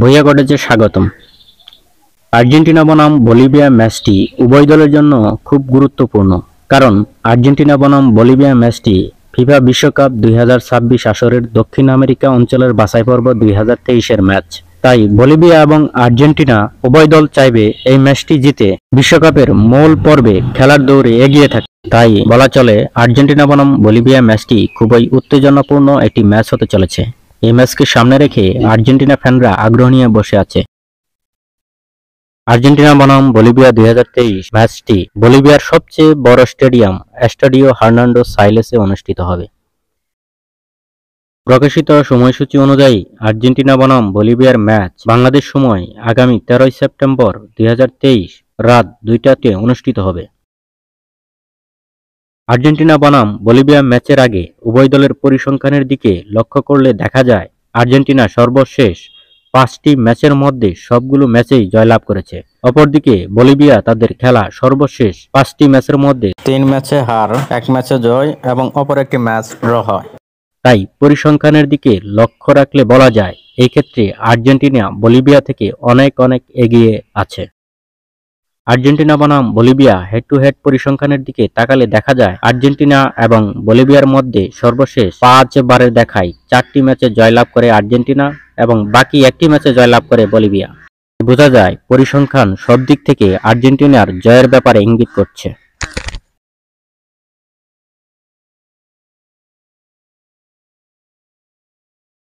ভুয়া কটেজে স্বাগতম আর্জেন্টিনা বনাম বলিভিয়া ম্যাচটি উভয় দলের জন্য খুব গুরুত্বপূর্ণ কারণ আর্জেন্টিনা বনাম বলিভিয়া ম্যাচটি ফিফা বিশ্বকাপ দুই আসরের দক্ষিণ আমেরিকা অঞ্চলের বাছাই পর্ব দুই তেইশের ম্যাচ তাই বলিভিয়া এবং আর্জেন্টিনা উভয় দল চাইবে এই ম্যাচটি জিতে বিশ্বকাপের মূল পর্বে খেলার দৌড়ে এগিয়ে থাকে তাই বলা চলে আর্জেন্টিনা বনাম বলিভিয়া ম্যাচটি খুবই উত্তেজনাপূর্ণ একটি ম্যাচ হতে চলেছে এই ম্যাচকে সামনে রেখে আর্জেন্টিনা ফ্যানরা আগ্রহ নিয়ে বসে আছে আর্জেন্টিনা বনাম বলিভিয়া দুই ম্যাচটি বলিভিয়ার সবচেয়ে বড় স্টেডিয়াম অ্যাস্টাডিও হার্নান্ডো সাইলেসে অনুষ্ঠিত হবে প্রকাশিত সময়সূচি অনুযায়ী আর্জেন্টিনা বনাম বলিভিয়ার ম্যাচ বাংলাদেশ সময় আগামী তেরোই সেপ্টেম্বর দুই রাত দুইটাতে অনুষ্ঠিত হবে আর্জেন্টিনা বনাম বলিভিয়া ম্যাচের আগে উভয় দলের পরিসংখ্যানের দিকে লক্ষ্য করলে দেখা যায় আর্জেন্টিনা সর্বশেষ পাঁচটি ম্যাচের মধ্যে সবগুলো ম্যাচেই জয়লাভ করেছে অপরদিকে বলিভিয়া তাদের খেলা সর্বশেষ পাঁচটি ম্যাচের মধ্যে তিন ম্যাচে হার এক ম্যাচে জয় এবং অপর একটি ম্যাচ ড্র হয় তাই পরিসংখ্যানের দিকে লক্ষ্য রাখলে বলা যায় এই ক্ষেত্রে আর্জেন্টিনা বলিভিয়া থেকে অনেক অনেক এগিয়ে আছে আর্জেন্টিনা বনাম বলিভিয়া হেড টু হেড পরিসংখ্যানের দিকে তাকালে দেখা যায় আর্জেন্টিনা এবং বলিভিয়ার মধ্যে সর্বশেষ পাঁচ বারের দেখায় চারটি ম্যাচে জয়লাভ করে আর্জেন্টিনা এবং বাকি একটি ম্যাচে জয়লাভ করে বলিভিয়া বোঝা যায় পরিসংখ্যান সব দিক থেকে আর্জেন্টিনার জয়ের ব্যাপারে ইঙ্গিত করছে